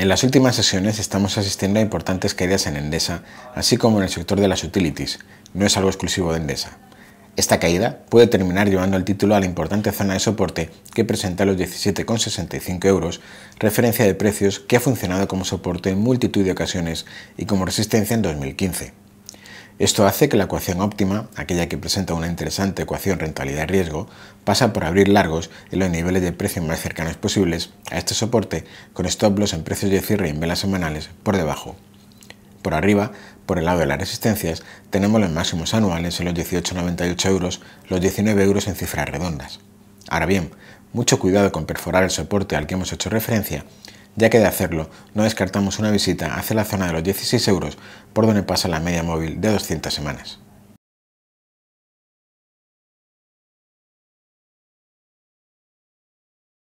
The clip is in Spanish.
En las últimas sesiones estamos asistiendo a importantes caídas en Endesa, así como en el sector de las utilities, no es algo exclusivo de Endesa. Esta caída puede terminar llevando el título a la importante zona de soporte que presenta los 17,65 euros, referencia de precios que ha funcionado como soporte en multitud de ocasiones y como resistencia en 2015. Esto hace que la ecuación óptima, aquella que presenta una interesante ecuación rentabilidad-riesgo, pasa por abrir largos en los niveles de precio más cercanos posibles a este soporte con stop loss en precios de cierre y en velas semanales por debajo. Por arriba, por el lado de las resistencias, tenemos los máximos anuales en los 18,98 euros, los 19 euros en cifras redondas. Ahora bien, mucho cuidado con perforar el soporte al que hemos hecho referencia, ya que de hacerlo no descartamos una visita hacia la zona de los 16 euros por donde pasa la media móvil de 200 semanas.